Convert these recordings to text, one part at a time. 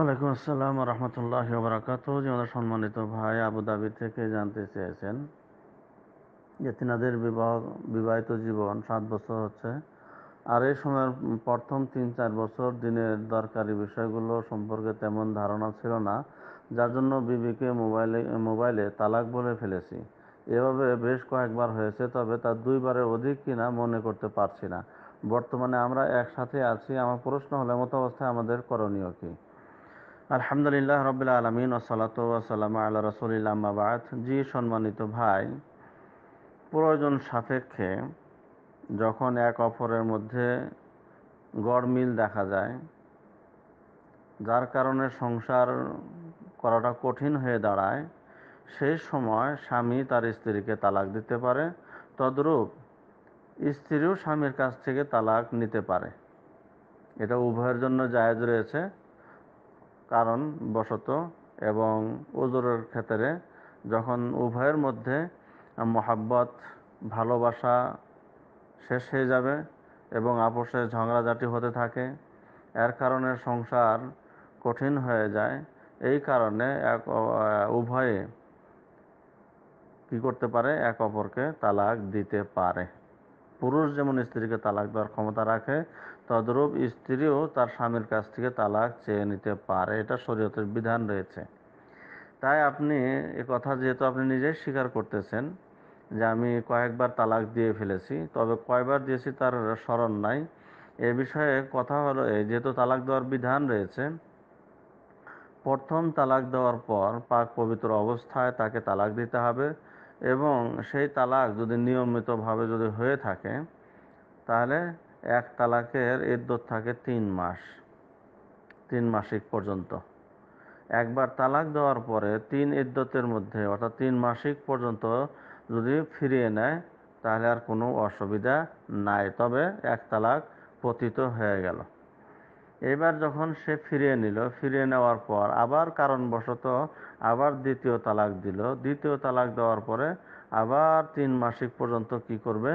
ওয়ালাইকুম আসসালাম রহমতুল্লাহ বরাকাত আমাদের সম্মানিত ভাই আবুধাবি থেকে জানতে চেয়েছেন যে তিনাদের বিবাহ বিবাহিত জীবন সাত বছর হচ্ছে আর এই সময়ের প্রথম তিন চার বছর দিনের দরকারি বিষয়গুলো সম্পর্কে তেমন ধারণা ছিল না যার জন্য বিবিকে মোবাইলে মোবাইলে তালাক বলে ফেলেছি এভাবে বেশ কয়েকবার হয়েছে তবে তার দুইবারের অধিক কিনা মনে করতে পারছি না বর্তমানে আমরা একসাথে আছি আমার প্রশ্ন হলে মতো অবস্থায় আমাদের করণীয় কী আলহামদুলিল্লাহ রবিল্লা আলমিন ওসলাতাম আল্লাহ রসুলিল্লাম আম্মাবাদ জি সম্মানিত ভাই প্রয়োজন সাপেক্ষে যখন এক অপরের মধ্যে গড়মিল দেখা যায় যার কারণে সংসার করাটা কঠিন হয়ে দাঁড়ায় সেই সময় স্বামী তার স্ত্রীকে তালাক দিতে পারে তদ্রূপ স্ত্রীও স্বামীর কাছ থেকে তালাক নিতে পারে এটা উভয়ের জন্য জায়জ রয়েছে কারণ বশত এবং ওজোরের ক্ষেত্রে যখন উভয়ের মধ্যে মোহাব্বত ভালোবাসা শেষ হয়ে যাবে এবং আপোষে ঝগড়াঝাটি হতে থাকে এর কারণে সংসার কঠিন হয়ে যায় এই কারণে এক উভয়ে কি করতে পারে এক অপরকে তালাক দিতে পারে পুরুষ যেমন স্ত্রীকে তালাক দেওয়ার ক্ষমতা রাখে তদরূপ স্ত্রীও তার স্বামীর কাছ থেকে তালাক চেয়ে নিতে পারে এটা শরীয়তের বিধান রয়েছে তাই আপনি এ কথা যেহেতু আপনি নিজেই স্বীকার করতেছেন যে আমি কয়েকবার তালাক দিয়ে ফেলেছি তবে কয়বার দিয়েছি তার স্মরণ নাই এ বিষয়ে কথা হলো যেহেতু তালাক দেওয়ার বিধান রয়েছে প্রথম তালাক দেওয়ার পর পাক পবিত্র অবস্থায় তাকে তালাক দিতে হবে এবং সেই তালাক যদি নিয়মিতভাবে যদি হয়ে থাকে তাহলে এক তালাকের ইদ্যত থাকে তিন মাস তিন মাসিক পর্যন্ত একবার তালাক দেওয়ার পরে তিন ইদ্যতের মধ্যে অর্থাৎ তিন মাসিক পর্যন্ত যদি ফিরিয়ে নেয় তাহলে আর কোনো অসুবিধা নাই তবে এক তালাক পতিত হয়ে গেল এবার যখন সে ফিরিয়ে নিল ফিরিয়ে নেওয়ার পর আবার কারণবশত আবার দ্বিতীয় তালাক দিল দ্বিতীয় তালাক দেওয়ার পরে আবার তিন মাসিক পর্যন্ত কি করবে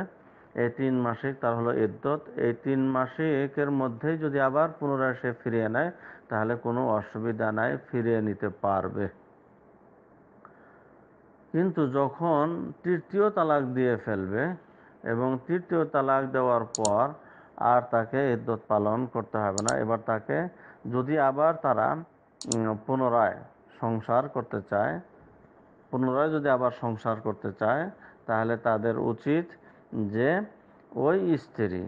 এই তিন মাসিক তার হলো ইদ্যত এই তিন মাসিকের মধ্যেই যদি আবার পুনরায় সে ফিরিয়ে নেয় তাহলে কোনো অসুবিধা নাই ফিরিয়ে নিতে পারবে কিন্তু যখন তৃতীয় তালাক দিয়ে ফেলবে এবং তৃতীয় তালাক দেওয়ার পর আর তাকে ইদ্যত পালন করতে হবে না এবার তাকে যদি আবার তারা পুনরায় সংসার করতে চায় পুনরায় যদি আবার সংসার করতে চায় তাহলে তাদের উচিত যে ওই স্ত্রী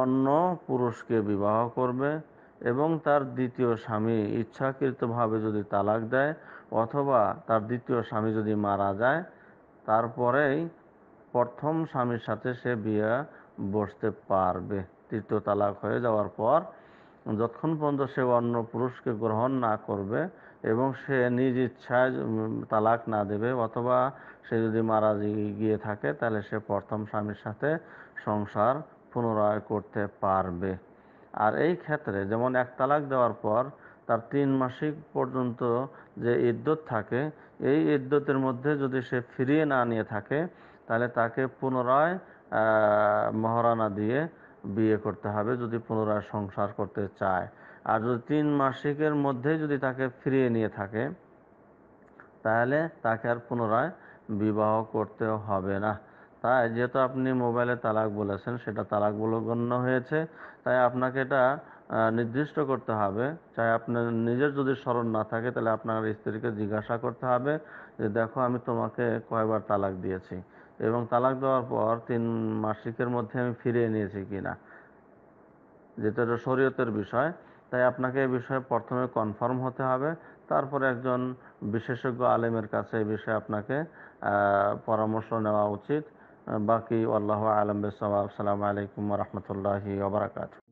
অন্য পুরুষকে বিবাহ করবে এবং তার দ্বিতীয় স্বামী ইচ্ছাকৃতভাবে যদি তালাক দেয় অথবা তার দ্বিতীয় স্বামী যদি মারা যায় তারপরেই প্রথম স্বামীর সাথে সে বিয়ে বসতে পারবে তৃতীয় তালাক হয়ে যাওয়ার পর যতক্ষণ পর্যন্ত সে অন্য পুরুষকে গ্রহণ না করবে এবং সে নিজ ইচ্ছায় তালাক না দেবে অথবা সে যদি মারা গিয়ে থাকে তাহলে সে প্রথম স্বামীর সাথে সংসার পুনরায় করতে পারবে আর এই ক্ষেত্রে যেমন এক তালাক দেওয়ার পর তার তিন মাসিক পর্যন্ত যে ইদ্যত থাকে এই ইদ্যতের মধ্যে যদি সে ফিরিয়ে না নিয়ে থাকে তাহলে তাকে পুনরায় মহারানা দিয়ে বিয়ে করতে হবে যদি পুনরায় সংসার করতে চায় আর যদি তিন মাসিকের মধ্যে যদি তাকে ফিরিয়ে নিয়ে থাকে তাহলে তাকে আর পুনরায় বিবাহ করতে হবে না তাই যেহেতু আপনি মোবাইলে তালাক বলেছেন সেটা তালাক বলে গণ্য হয়েছে তাই আপনাকে এটা নির্দিষ্ট করতে হবে চাই আপনার নিজের যদি স্মরণ না থাকে তাহলে আপনার স্ত্রীকে জিজ্ঞাসা করতে হবে যে দেখো আমি তোমাকে কয়বার তালাক দিয়েছি এবং তালাক দেওয়ার পর তিন মাসিকের মধ্যে আমি ফিরিয়ে নিয়েছি কিনা যেটা শরীয়তের বিষয় তাই আপনাকে এই বিষয়ে প্রথমে কনফার্ম হতে হবে তারপরে একজন বিশেষজ্ঞ আলেমের কাছে এই বিষয়ে আপনাকে পরামর্শ নেওয়া উচিত বাকি আল্লাহ আলম সালাম আলাইকুম রহমতুল্লাহি ওবরাকাত